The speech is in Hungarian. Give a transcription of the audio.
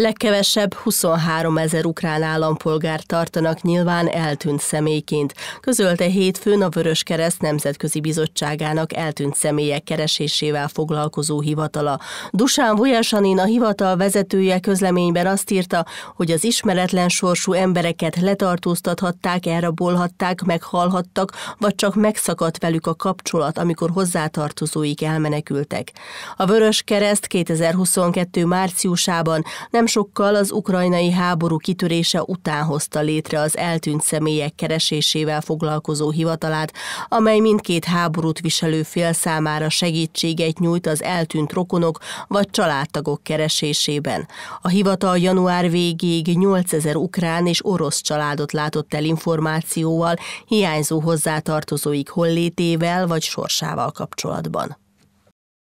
Legkevesebb 23 ezer ukrán állampolgár tartanak nyilván eltűnt személyként, közölte hétfőn a Vörös Kereszt Nemzetközi Bizottságának eltűnt személyek keresésével foglalkozó hivatala. Dusán Vujasanin a hivatal vezetője közleményben azt írta, hogy az ismeretlen sorsú embereket letartóztathatták, elrabolhatták, meghalhattak, vagy csak megszakadt velük a kapcsolat, amikor hozzátartozóik elmenekültek. A Vörös Kereszt 2022. márciusában nem sokkal az ukrajnai háború kitörése után hozta létre az eltűnt személyek keresésével foglalkozó hivatalát, amely mindkét háborút viselő fél számára segítséget nyújt az eltűnt rokonok vagy családtagok keresésében. A hivatal január végéig 8000 ukrán és orosz családot látott el információval, hiányzó hozzátartozóik hollétével vagy sorsával kapcsolatban.